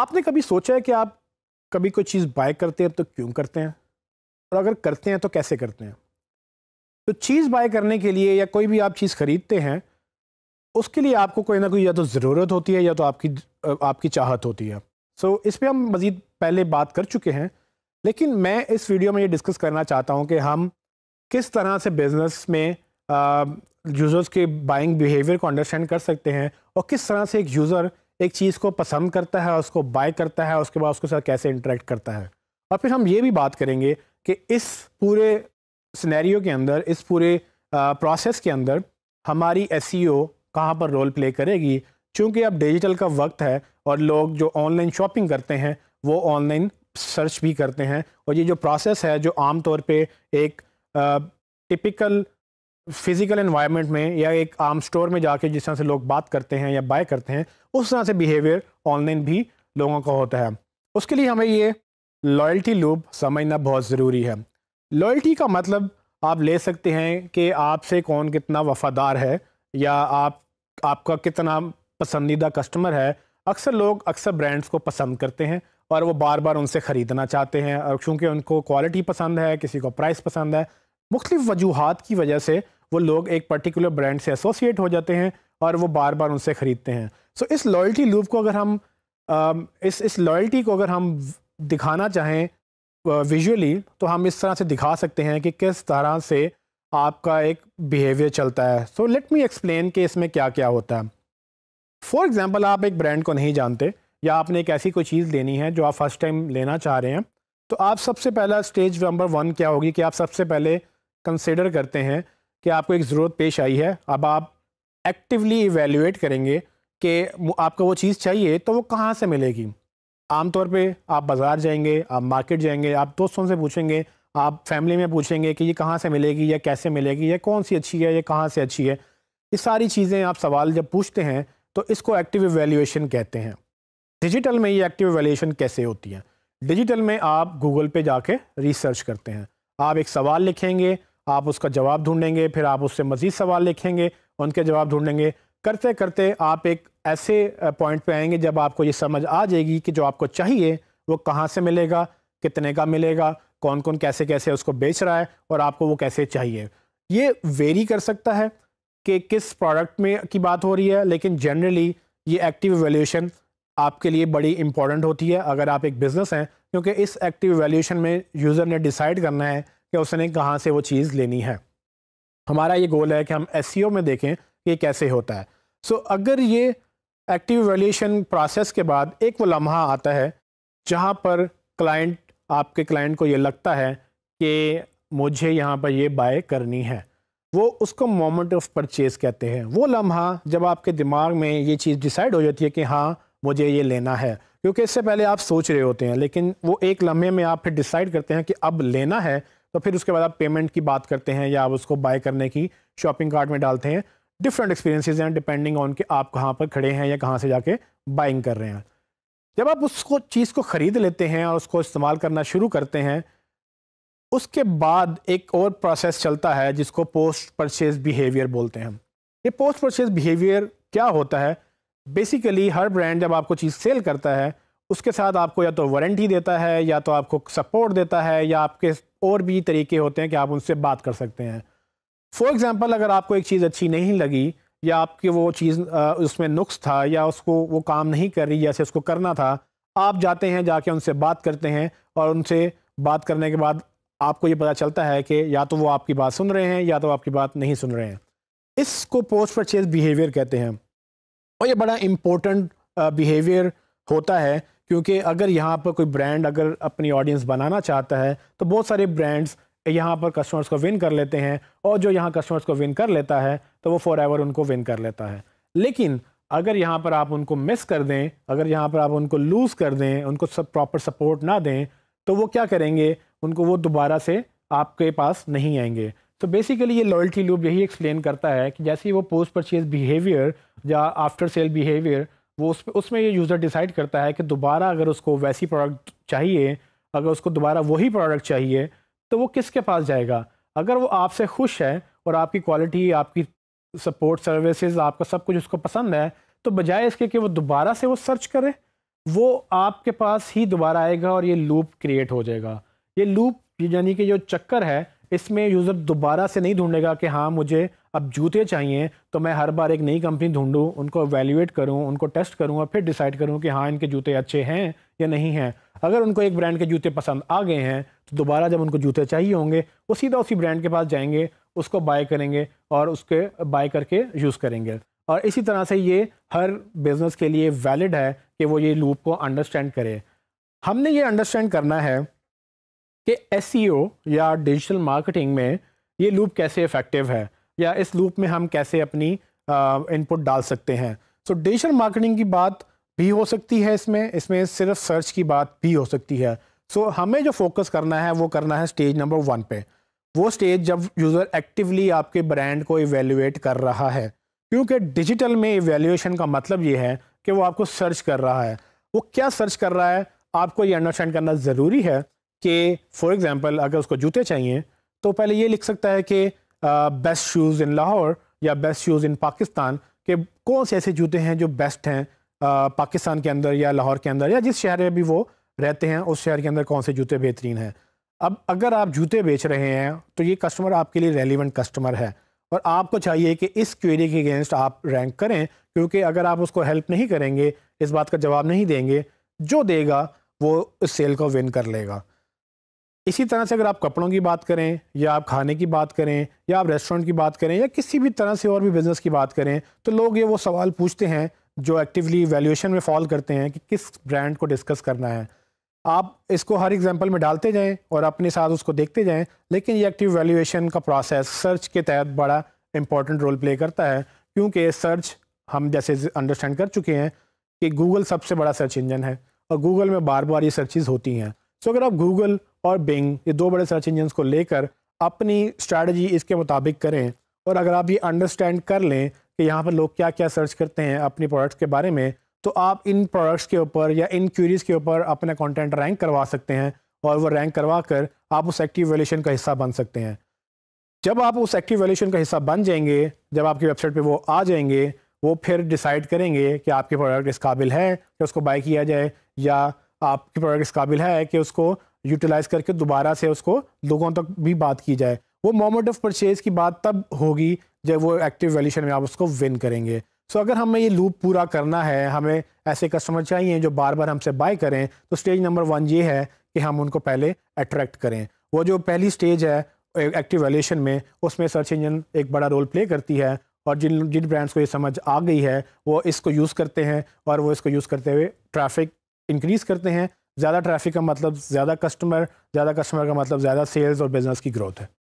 आपने कभी सोचा है कि आप कभी कोई चीज़ बाय करते हैं तो क्यों करते हैं और अगर करते हैं तो कैसे करते हैं तो चीज़ बाय करने के लिए या कोई भी आप चीज़ ख़रीदते हैं उसके लिए आपको कोई ना कोई या तो ज़रूरत होती है या तो आपकी आपकी चाहत होती है सो so, इस पर हम मज़ीद पहले बात कर चुके हैं लेकिन मैं इस वीडियो में ये डिस्कस करना चाहता हूँ कि हम किस तरह से बिज़नेस में यूज़र्स के बाइंग बिहेवियर को अंडरस्टैंड कर सकते हैं और किस तरह से एक यूज़र एक चीज़ को पसंद करता है उसको बाय करता है उसके बाद उसके साथ कैसे इंटरेक्ट करता है और फिर हम ये भी बात करेंगे कि इस पूरे सिनेरियो के अंदर इस पूरे प्रोसेस के अंदर हमारी एस ओ e कहाँ पर रोल प्ले करेगी चूँकि अब डिजिटल का वक्त है और लोग जो ऑनलाइन शॉपिंग करते हैं वो ऑनलाइन सर्च भी करते हैं और ये जो प्रोसेस है जो आम तौर पे एक टिपिकल फिज़िकल इन्वायरमेंट में या एक आम स्टोर में जाके जिस तरह से लोग बात करते हैं या बाय करते हैं उस तरह से बिहेवियर ऑनलाइन भी लोगों का होता है उसके लिए हमें ये लॉयल्टी लूप समझना बहुत ज़रूरी है लॉयल्टी का मतलब आप ले सकते हैं कि आपसे कौन कितना वफ़ादार है या आप आपका कितना पसंदीदा कस्टमर है अक्सर लोग अक्सर ब्रांड्स को पसंद करते हैं और वो बार बार उनसे ख़रीदना चाहते हैं और चूँकि उनको क्वालिटी पसंद है किसी को प्राइस पसंद है मुख्तु वजूहत की वजह से वो लोग एक पर्टिकुलर ब्रांड से एसोसिएट हो जाते हैं और वो बार बार उनसे ख़रीदते हैं सो इस लॉयल्टी लूप को अगर हम इस इस लॉयल्टी को अगर हम दिखाना चाहें विजुअली तो हम इस तरह से दिखा सकते हैं कि किस तरह से आपका एक बिहेवियर चलता है सो लेट मी एक्सप्लेन कि इसमें क्या क्या होता है फॉर एग्ज़ाम्पल आप एक ब्रांड को नहीं जानते या आपने एक ऐसी कोई चीज़ लेनी है जो आप फर्स्ट टाइम लेना चाह रहे हैं तो आप सबसे पहला स्टेज नंबर वन क्या होगी कि आप सबसे पहले कंसिडर करते हैं कि आपको एक ज़रूरत पेश आई है अब आप एक्टिवली इवेल्यूट करेंगे कि आपको वो चीज़ चाहिए तो वो कहाँ से मिलेगी आमतौर पे आप बाज़ार जाएंगे आप मार्केट जाएंगे आप दोस्तों से पूछेंगे आप फैमिली में पूछेंगे कि ये कहाँ से मिलेगी या कैसे मिलेगी या कौन सी अच्छी है या कहाँ से अच्छी है ये सारी चीज़ें आप सवाल जब पूछते हैं तो इसको एक्टिव इवेल्यूएशन कहते हैं डिजिटल में ये एक्टिव इवेल्यूएशन कैसे होती है डिजिटल में आप गूगल पे जाके रिसर्च करते हैं आप एक सवाल लिखेंगे आप उसका जवाब ढूंढेंगे फिर आप उससे मज़ीद सवाल लिखेंगे उनके जवाब ढूंढेंगे करते करते आप एक ऐसे पॉइंट पे आएंगे जब आपको ये समझ आ जाएगी कि जो आपको चाहिए वो कहाँ से मिलेगा कितने का मिलेगा कौन कौन कैसे कैसे उसको बेच रहा है और आपको वो कैसे चाहिए ये वेरी कर सकता है कि किस प्रोडक्ट में की बात हो रही है लेकिन जनरली ये एक्टिव वैल्यूशन आपके लिए बड़ी इंपॉर्टेंट होती है अगर आप एक बिज़नेस हैं क्योंकि इस एक्टिव वैल्यूशन में यूज़र ने डिसाइड करना है कि उसने कहाँ से वो चीज़ लेनी है हमारा ये गोल है कि हम एस e में देखें कि कैसे होता है सो so, अगर ये एक्टिव वैल्यूशन प्रोसेस के बाद एक वो लम्हा आता है जहाँ पर क्लाइंट आपके क्लाइंट को ये लगता है कि मुझे यहाँ पर ये बाय करनी है वो उसको मोमेंट ऑफ परचेज़ कहते हैं वो लम्हा जब आपके दिमाग में ये चीज़ डिसाइड हो जाती है कि हाँ मुझे ये लेना है क्योंकि इससे पहले आप सोच रहे होते हैं लेकिन वो एक लम्हे में आप फिर डिसाइड करते हैं कि अब लेना है तो फिर उसके बाद आप पेमेंट की बात करते हैं या आप उसको बाय करने की शॉपिंग कार्ट में डालते हैं डिफरेंट एक्सपीरियंसेस हैं डिपेंडिंग ऑन कि आप कहाँ पर खड़े हैं या कहाँ से जाके बाइंग कर रहे हैं जब आप उसको चीज़ को ख़रीद लेते हैं और उसको इस्तेमाल करना शुरू करते हैं उसके बाद एक और प्रोसेस चलता है जिसको पोस्ट परचेज बिहेवियर बोलते हैं ये पोस्ट परचेज बिहेवियर क्या होता है बेसिकली हर ब्रांड जब आपको चीज़ सेल करता है उसके साथ आपको या तो वारंटी देता है या तो आपको सपोर्ट देता है या आपके और भी तरीके होते हैं कि आप उनसे बात कर सकते हैं फॉर एग्ज़ाम्पल अगर आपको एक चीज़ अच्छी नहीं लगी या आपकी वो चीज़ उसमें नुक्स था या उसको वो काम नहीं कर रही जैसे उसको करना था आप जाते हैं जाके उनसे बात करते हैं और उनसे बात करने के बाद आपको ये पता चलता है कि या तो वो आपकी बात सुन रहे हैं या तो आपकी बात नहीं सुन रहे हैं इसको पोस्ट परचेज बिहेवियर कहते हैं और ये बड़ा इम्पोर्टेंट बिहेवियर होता है क्योंकि अगर यहाँ पर कोई ब्रांड अगर अपनी ऑडियंस बनाना चाहता है तो बहुत सारे ब्रांड्स यहाँ पर कस्टमर्स को विन कर लेते हैं और जो यहाँ कस्टमर्स को विन कर लेता है तो वो फॉर एवर उनको विन कर लेता है लेकिन अगर यहाँ पर आप उनको मिस कर दें अगर यहाँ पर आप उनको लूज़ कर दें उनको सब प्रॉपर सपोर्ट ना दें तो वो क्या करेंगे उनको वो दोबारा से आपके पास नहीं आएंगे तो बेसिकली ये लॉयल्टी लूप यही एक्सप्लेन करता है कि जैसे ही वो पोस्ट परचेज बिहेवियर या आफ्टर सेल बिहेवियर वो उस उसमें ये यूज़र डिसाइड करता है कि दोबारा अगर उसको वैसी प्रोडक्ट चाहिए अगर उसको दोबारा वही प्रोडक्ट चाहिए तो वो किसके पास जाएगा अगर वो आपसे खुश है और आपकी क्वालिटी आपकी सपोर्ट सर्विसेज आपका सब कुछ उसको पसंद है तो बजाय इसके कि वो दोबारा से वो सर्च करे वो आपके पास ही दोबारा आएगा और ये लूप क्रिएट हो जाएगा ये लूप यानी कि जो चक्कर है इसमें यूज़र दोबारा से नहीं ढूंढेगा कि हाँ मुझे अब जूते चाहिए तो मैं हर बार एक नई कंपनी ढूंढूं उनको एवेल्यूएट करूँ उनको टेस्ट करूँ और फिर डिसाइड करूँ कि हाँ इनके जूते अच्छे हैं या नहीं हैं अगर उनको एक ब्रांड के जूते पसंद आ गए हैं तो दोबारा जब उनको जूते चाहिए होंगे वो सीधा उसी ब्रांड के पास जाएंगे उसको बाय करेंगे और उसके बाय करके यूज़ करेंगे और इसी तरह से ये हर बिज़नेस के लिए वैलिड है कि वो ये लूप को अंडरस्टैंड करे हमने ये अंडरस्टैंड करना है कि एस e या डिजिटल मार्केटिंग में ये लूप कैसे इफ़ेक्टिव है या इस लूप में हम कैसे अपनी इनपुट डाल सकते हैं सो डिजिटल मार्केटिंग की बात भी हो सकती है इसमें इसमें सिर्फ सर्च की बात भी हो सकती है सो so, हमें जो फोकस करना है वो करना है स्टेज नंबर वन पे वो स्टेज जब यूज़र एक्टिवली आपके ब्रांड को इवेल्यूएट कर रहा है क्योंकि डिजिटल में इवेल्यूएशन का मतलब ये है कि वो आपको सर्च कर रहा है वो क्या सर्च कर रहा है आपको ये अंडरस्टैंड करना ज़रूरी है कि फॉर एग्ज़ाम्पल अगर उसको जूते चाहिए तो पहले ये लिख सकता है कि बेस्ट शूज़ इन लाहौर या बेस्ट शूज़ इन पाकिस्तान के कौन से ऐसे जूते हैं जो बेस्ट हैं पाकिस्तान uh, के अंदर या लाहौर के अंदर या जिस शहर में भी वो रहते हैं उस शहर के अंदर कौन से जूते बेहतरीन हैं अब अगर आप जूते बेच रहे हैं तो ये कस्टमर आपके लिए रेलिवेंट कस्टमर है और आपको चाहिए कि इस क्वेरी के अगेंस्ट आप रैंक करें क्योंकि अगर आप उसको हेल्प नहीं करेंगे इस बात का जवाब नहीं देंगे जो देगा वो इस सेल को विन कर लेगा इसी तरह से अगर आप कपड़ों की बात करें या आप खाने की बात करें या आप रेस्टोरेंट की बात करें या किसी भी तरह से और भी बिज़नेस की बात करें तो लोग ये वो सवाल पूछते हैं जो एक्टिवली वैल्यूएशन में फॉल करते हैं कि किस ब्रांड को डिस्कस करना है आप इसको हर एग्जांपल में डालते जाएं और अपने साथ उसको देखते जाएं लेकिन ये एक्टिव वैल्यूएशन का प्रोसेस सर्च के तहत बड़ा इंपॉर्टेंट रोल प्ले करता है क्योंकि सर्च हम जैसे अंडरस्टैंड कर चुके हैं कि गूगल सबसे बड़ा सर्च इंजन है और गूगल में बार बार ये सर्चिज़ होती हैं सो so, अगर आप गूगल और बिंग ये दो बड़े सर्च इंजन को लेकर अपनी स्ट्रैटी इसके मुताबिक करें और अगर आप ये अंडरस्टैंड कर लें कि यहाँ पर लोग क्या क्या सर्च करते हैं अपनी प्रोडक्ट्स के बारे में तो आप इन प्रोडक्ट्स के ऊपर या इन क्यूरीज़ के ऊपर अपना कंटेंट रैंक करवा सकते हैं और वो रैंक करवा कर आप उस एक्टिव वैल्यूशन का हिस्सा बन सकते हैं जब आप उस एक्टिव वैल्यूशन का हिस्सा बन जाएंगे जब आपकी वेबसाइट पे वो आ जाएंगे वो फिर डिसाइड करेंगे कि आपके प्रोडक्ट इस काबिल है कि उसको बाई किया जाए या आपकी प्रोडक्ट इस काबिल है कि उसको यूटिलाइज़ करके दोबारा से उसको लोगों तक भी बात की जाए वो मोमेंट ऑफ परचेज़ की बात तब होगी जब वो एक्टिव वैल्यूशन में आप उसको विन करेंगे सो so, अगर हमें ये लूप पूरा करना है हमें ऐसे कस्टमर चाहिए जो बार बार हमसे बाय करें तो स्टेज नंबर वन ये है कि हम उनको पहले अट्रैक्ट करें वो जो पहली स्टेज है एक्टिव वैल्यूशन में उसमें सर्च इंजन एक बड़ा रोल प्ले करती है और जिन जिन ब्रांड्स को ये समझ आ गई है वो इसको यूज़ करते हैं और वो इसको यूज़ करते हुए ट्रैफिक इंक्रीज़ करते हैं ज़्यादा ट्रैफिक का मतलब ज़्यादा कस्टमर ज़्यादा कस्टमर का मतलब ज़्यादा सेल्स और बिज़नेस की ग्रोथ है